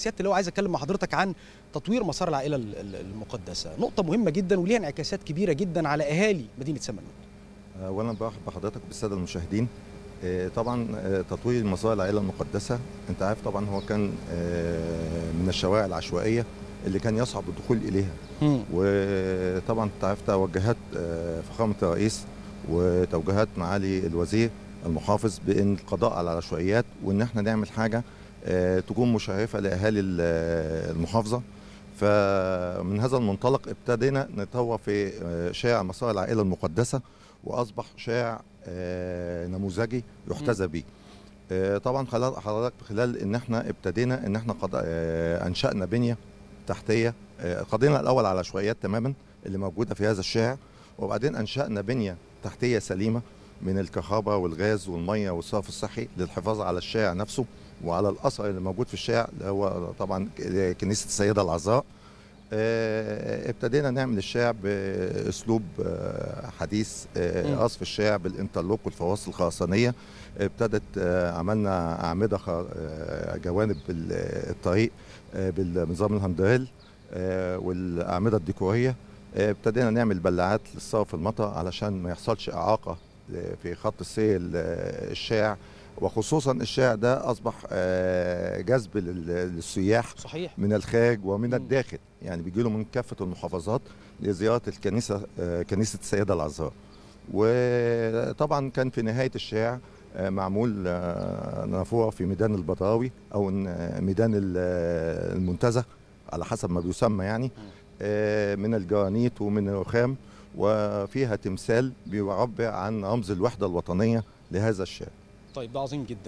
سياده اللي هو عايز اتكلم مع حضرتك عن تطوير مسار العائله المقدسه نقطه مهمه جدا وليها انعكاسات كبيره جدا على اهالي مدينه سمنود اولا أه، برحب بحضرتك بالساده المشاهدين أه، طبعا أه، تطوير مسار العائله المقدسه انت عارف طبعا هو كان من الشوارع العشوائيه اللي كان يصعب الدخول اليها وطبعا انت عارف توجهات فخامه الرئيس وتوجيهات معالي الوزير المحافظ بان القضاء على العشوائيات وان احنا نعمل حاجه آه، تكون مشرفه لاهالي آه، المحافظه فمن هذا المنطلق ابتدينا نتطور في آه، شارع مسار العائله المقدسه واصبح شارع نموذجي يحتذى به طبعا حضرتك خلال ان احنا ابتدينا ان احنا قد انشانا بنيه تحتيه قضينا الاول على العشوائيات تماما اللي موجوده في هذا الشارع وبعدين انشانا بنيه تحتيه سليمه من الكهرباء والغاز والميه والصرف الصحي للحفاظ على الشارع نفسه وعلى الاثر اللي موجود في الشارع اللي هو طبعا كنيسه السيده العذراء آه، ابتدينا نعمل الشارع باسلوب آه، حديث آه، قصف الشارع بالانترلوك والفواصل الخرسانيه ابتدت عملنا اعمده جوانب الطريق بالنظام الهندريل والاعمده الديكوريه ابتدينا نعمل بلاعات للصرف المطر علشان ما يحصلش اعاقه في خط السيل آه، الشاع وخصوصا الشاع ده اصبح آه، جذب للسياح صحيح. من الخارج ومن الداخل يعني بيجي له من كافه المحافظات لزياره الكنيسه آه، كنيسه السيده العذراء وطبعا كان في نهايه الشاع معمول نافوره في ميدان البطراوي او ميدان المنتزه على حسب ما بيسمى يعني من الجرانيت ومن الرخام وفيها تمثال بيعبر عن رمز الوحدة الوطنية لهذا الشارع طيب ده عظيم جدا